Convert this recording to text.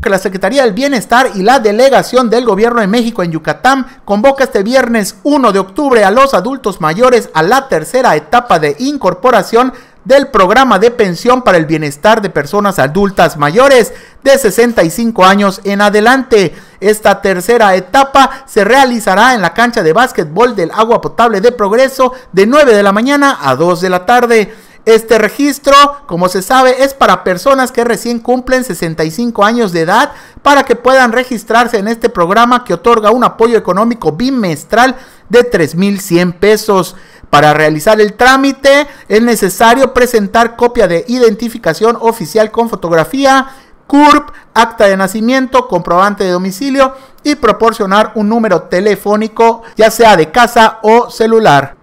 que la Secretaría del Bienestar y la delegación del Gobierno de México en Yucatán convoca este viernes 1 de octubre a los adultos mayores a la tercera etapa de incorporación del programa de pensión para el bienestar de personas adultas mayores de 65 años en adelante. Esta tercera etapa se realizará en la cancha de básquetbol del agua potable de progreso de 9 de la mañana a 2 de la tarde. Este registro, como se sabe, es para personas que recién cumplen 65 años de edad para que puedan registrarse en este programa que otorga un apoyo económico bimestral de 3.100 pesos. Para realizar el trámite es necesario presentar copia de identificación oficial con fotografía, CURP, acta de nacimiento, comprobante de domicilio y proporcionar un número telefónico ya sea de casa o celular.